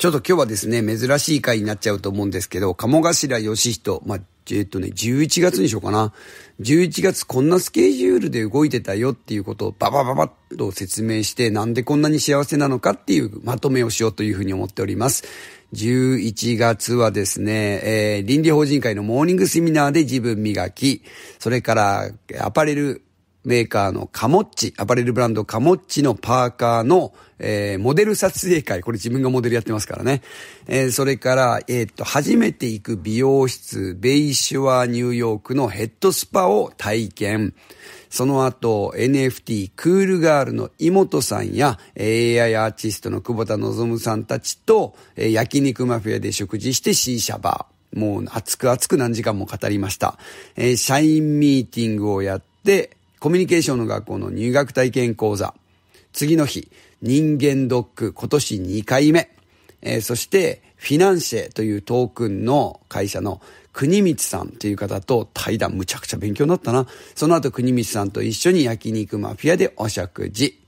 ちょっと今日はですね、珍しい回になっちゃうと思うんですけど、鴨頭義人、まあ、えっとね、11月にしようかな。11月こんなスケジュールで動いてたよっていうことをババババッと説明して、なんでこんなに幸せなのかっていうまとめをしようというふうに思っております。11月はですね、えー、倫理法人会のモーニングセミナーで自分磨き、それからアパレルメーカーのカモッチ、アパレルブランドカモッチのパーカーの、えー、モデル撮影会。これ自分がモデルやってますからね。えー、それから、えー、っと、初めて行く美容室、ベイシュアニューヨークのヘッドスパを体験。その後、NFT クールガールの妹さんや、AI アーティストの久保田望さんたちと、えー、焼肉マフィアで食事して C シャバー。もう熱く熱く何時間も語りました。えー、社員ミーティングをやって、コミュニケーションの学校の入学体験講座。次の日、人間ドック今年2回目。えー、そして、フィナンシェというトークンの会社の国光さんという方と対談、むちゃくちゃ勉強になったな。その後、国光さんと一緒に焼肉マフィアでお食事。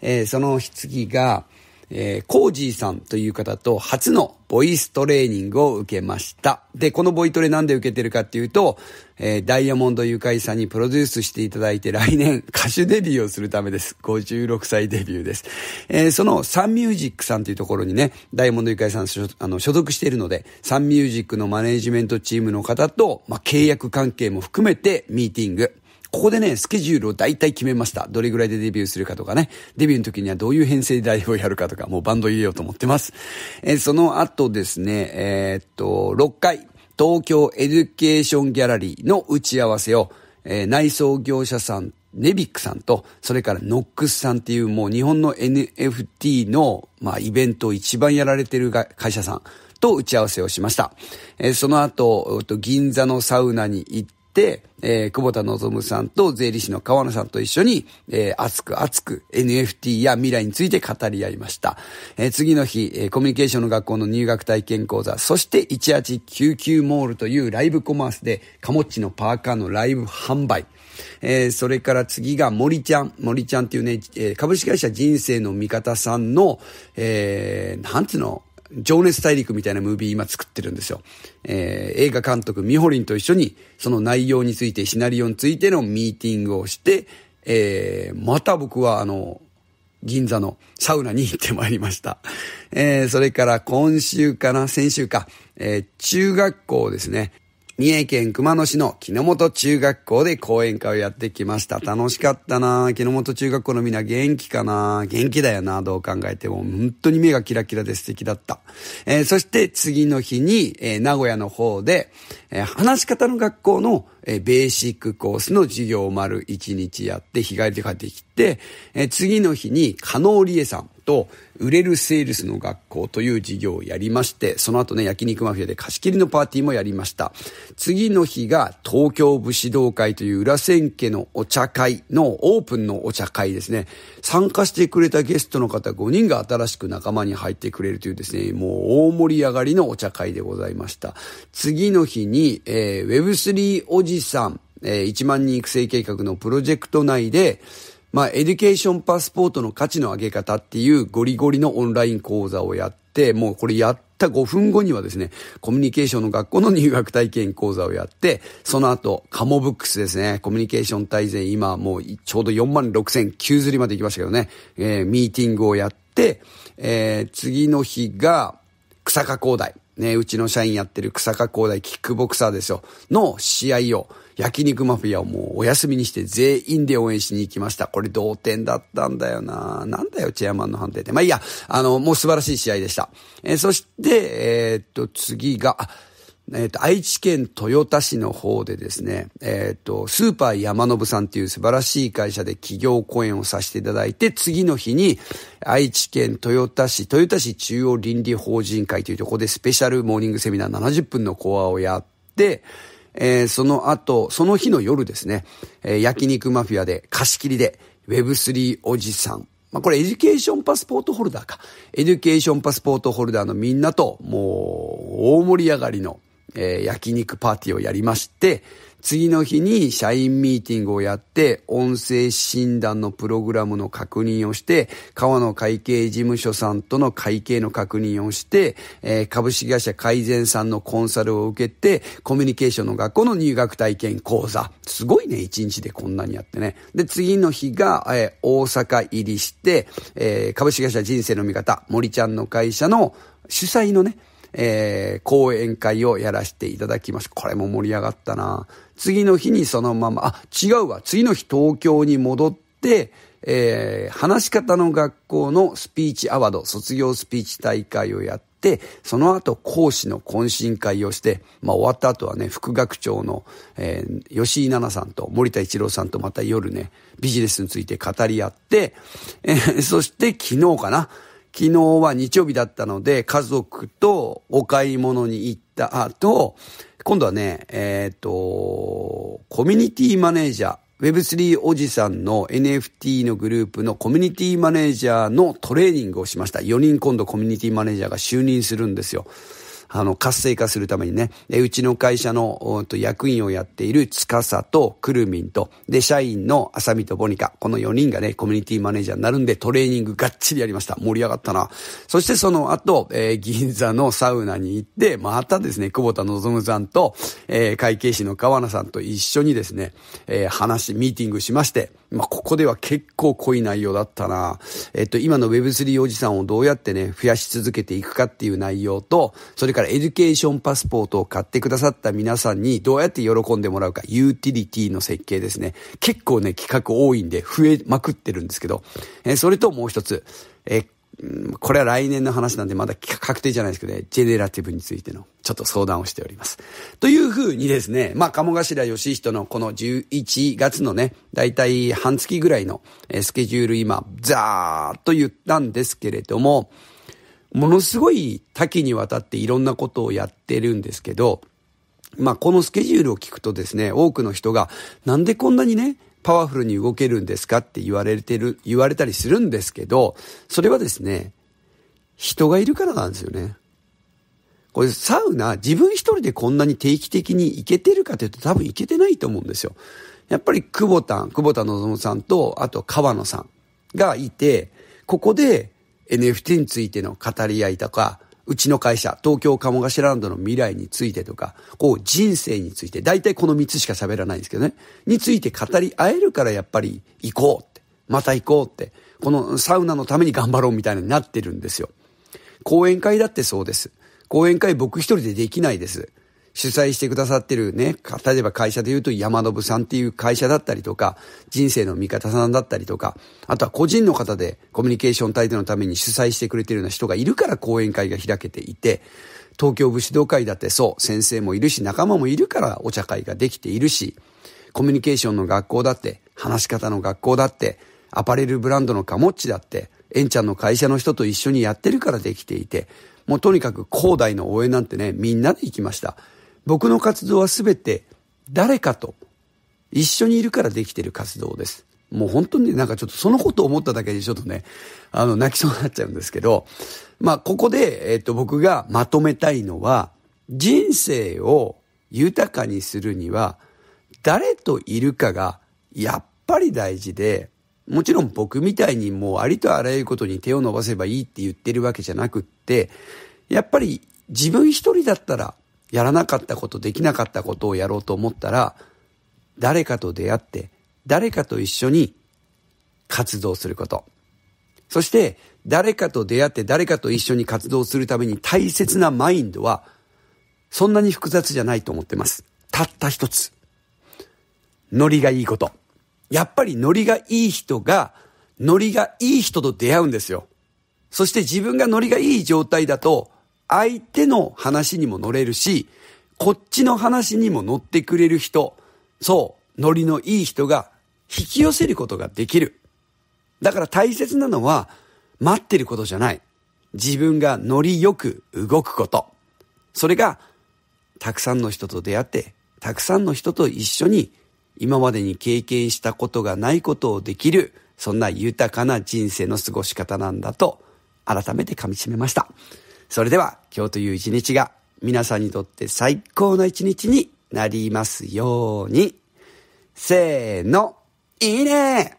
えー、その次が、えー、コージーさんという方と初のボイストレーニングを受けました。で、このボイトレなんで受けてるかっていうと、えー、ダイヤモンドユカイさんにプロデュースしていただいて来年歌手デビューをするためです。56歳デビューです。えー、そのサンミュージックさんというところにね、ダイヤモンドユカイさんあの所属しているので、サンミュージックのマネジメントチームの方と、まあ、契約関係も含めてミーティング。ここでね、スケジュールを大体決めました。どれぐらいでデビューするかとかね、デビューの時にはどういう編成でライブをやるかとか、もうバンド入れようと思ってます。えー、その後ですね、えー、っと、6回、東京エデュケーションギャラリーの打ち合わせを、えー、内装業者さんネビックさんと、それからノックスさんっていうもう日本の NFT の、まあ、イベントを一番やられてる会社さんと打ち合わせをしました。えー、その後、銀座のサウナに行って、えー、久保田望さんと税理士の河野さんと一緒に、えー、熱く熱く NFT や未来について語り合いました。えー、次の日、えー、コミュニケーションの学校の入学体験講座、そして1899モールというライブコマースで、カモッチのパーカーのライブ販売。えー、それから次が森ちゃん。森ちゃんっていうね、えー、株式会社人生の味方さんの、えー、なんつうの、情熱大陸みたいなムービー今作ってるんですよ。えー、映画監督ミホリンと一緒に、その内容について、シナリオについてのミーティングをして、えー、また僕はあの、銀座のサウナに行ってまいりました。えー、それから今週かな、先週か、えー、中学校ですね。三重県熊野市の木の本中学校で講演会をやってきました。楽しかったな木の本中学校のみんな元気かな元気だよなどう考えても。本当に目がキラキラで素敵だった。えー、そして次の日に、えー、名古屋の方で、えー、話し方の学校の、えベーシックコースの授業を丸1日やって、日帰りで帰ってきて、え次の日に、加納理恵さん。と、売れるセールスの学校という授業をやりまして、その後ね、焼肉マフィアで貸し切りのパーティーもやりました。次の日が東京武士道会という裏千家のお茶会のオープンのお茶会ですね。参加してくれたゲストの方5人が新しく仲間に入ってくれるというですね、もう大盛り上がりのお茶会でございました。次の日に、えー、Web3 おじさん、えー、1万人育成計画のプロジェクト内で、まあ、エデュケーションパスポートの価値の上げ方っていうゴリゴリのオンライン講座をやって、もうこれやった5分後にはですね、コミュニケーションの学校の入学体験講座をやって、その後、カモブックスですね、コミュニケーション大全、今もうちょうど4万6千9釣りまで行きましたけどね、えー、ミーティングをやって、えー、次の日が、草加工大。ね、うちの社員やってる草加工大キックボクサーですよ、の試合を、焼肉マフィアをもうお休みにして全員で応援しに行きました。これ同点だったんだよななんだよ、チェアマンの判定って。まあいいや、あの、もう素晴らしい試合でした。えー、そして、えー、っと、次が、あ、えっ、と、愛知県豊田市の方でですね、えっ、と、スーパー山信さんっていう素晴らしい会社で企業講演をさせていただいて、次の日に、愛知県豊田市、豊田市中央倫理法人会というところでスペシャルモーニングセミナー70分の講話をやって、えー、その後、その日の夜ですね、えー、焼肉マフィアで貸し切りで Web3 おじさん。まあ、これエデュケーションパスポートホルダーか。エデュケーションパスポートホルダーのみんなと、もう、大盛り上がりのえー、焼肉パーティーをやりまして、次の日に社員ミーティングをやって、音声診断のプログラムの確認をして、川野会計事務所さんとの会計の確認をして、えー、株式会社改善さんのコンサルを受けて、コミュニケーションの学校の入学体験講座。すごいね、一日でこんなにやってね。で、次の日が、えー、大阪入りして、えー、株式会社人生の味方、森ちゃんの会社の主催のね、えー、講演会をやらせていただきました。これも盛り上がったな次の日にそのまま、あ、違うわ。次の日東京に戻って、えー、話し方の学校のスピーチアワード、卒業スピーチ大会をやって、その後講師の懇親会をして、まあ終わった後はね、副学長の、えー、吉井奈々さんと森田一郎さんとまた夜ね、ビジネスについて語り合って、えー、そして昨日かな、昨日は日曜日だったので、家族とお買い物に行った後、今度はね、えっ、ー、と、コミュニティマネージャー、Web3 おじさんの NFT のグループのコミュニティマネージャーのトレーニングをしました。4人今度コミュニティマネージャーが就任するんですよ。あの、活性化するためにね、えうちの会社の役員をやっている司とくるみんと、で、社員のあさみとボニカ、この4人がね、コミュニティマネージャーになるんで、トレーニングがっちりやりました。盛り上がったな。そしてその後、えー、銀座のサウナに行って、またですね、久保田望さんと、えー、会計士の川名さんと一緒にですね、えー、話、ミーティングしまして、まあ、ここでは結構濃い内容だったな。えっと、今の Web3 おじさんをどうやってね、増やし続けていくかっていう内容と、それからエデュケーションパスポートを買ってくださった皆さんにどうやって喜んでもらうか、ユーティリティの設計ですね。結構ね、企画多いんで増えまくってるんですけど、えー、それともう一つ、えーうん、これは来年の話なんでまだ確定じゃないですけどね、ジェネラティブについてのちょっと相談をしております。というふうにですね、まあ、鴨頭義人のこの11月のね、だいたい半月ぐらいのスケジュール今、ザーっと言ったんですけれども、ものすごい多岐にわたっていろんなことをやってるんですけど、まあ、このスケジュールを聞くとですね、多くの人が、なんでこんなにね、パワフルに動けるんですかって言われてる、言われたりするんですけど、それはですね、人がいるからなんですよね。これサウナ、自分一人でこんなに定期的に行けてるかというと多分行けてないと思うんですよ。やっぱり久保田、久保田望さんと、あと川野さんがいて、ここで NFT についての語り合いとか、うちの会社、東京鴨頭ランドの未来についてとか、こう人生について、大体この3つしか喋らないんですけどね、について語り合えるからやっぱり行こうって、また行こうって、このサウナのために頑張ろうみたいになってるんですよ。講演会だってそうです。講演会僕一人でできないです。主催してくださってるね、例えば会社で言うと山信さんっていう会社だったりとか、人生の味方さんだったりとか、あとは個人の方でコミュニケーション体制のために主催してくれてるような人がいるから講演会が開けていて、東京武士道会だってそう、先生もいるし、仲間もいるからお茶会ができているし、コミュニケーションの学校だって、話し方の学校だって、アパレルブランドのカモッチだって、エンちゃんの会社の人と一緒にやってるからできていて、もうとにかく広大の応援なんてね、みんなで行きました。僕の活動はすべて誰かと一緒にいるからできてる活動です。もう本当になんかちょっとそのことを思っただけでちょっとね、あの泣きそうになっちゃうんですけど、まあここで、えっと僕がまとめたいのは、人生を豊かにするには、誰といるかがやっぱり大事で、もちろん僕みたいにもうありとあらゆることに手を伸ばせばいいって言ってるわけじゃなくって、やっぱり自分一人だったらやらなかったこと、できなかったことをやろうと思ったら、誰かと出会って、誰かと一緒に活動すること。そして、誰かと出会って誰かと一緒に活動するために大切なマインドは、そんなに複雑じゃないと思ってます。たった一つ。ノリがいいこと。やっぱりノリがいい人が、ノリがいい人と出会うんですよ。そして自分がノリがいい状態だと、相手の話にも乗れるし、こっちの話にも乗ってくれる人、そう、ノリのいい人が引き寄せることができる。だから大切なのは、待ってることじゃない。自分がノリよく動くこと。それが、たくさんの人と出会って、たくさんの人と一緒に、今までに経験したことがないことをできる、そんな豊かな人生の過ごし方なんだと、改めて噛み締めました。それでは今日という一日が皆さんにとって最高の一日になりますように。せーの、いいね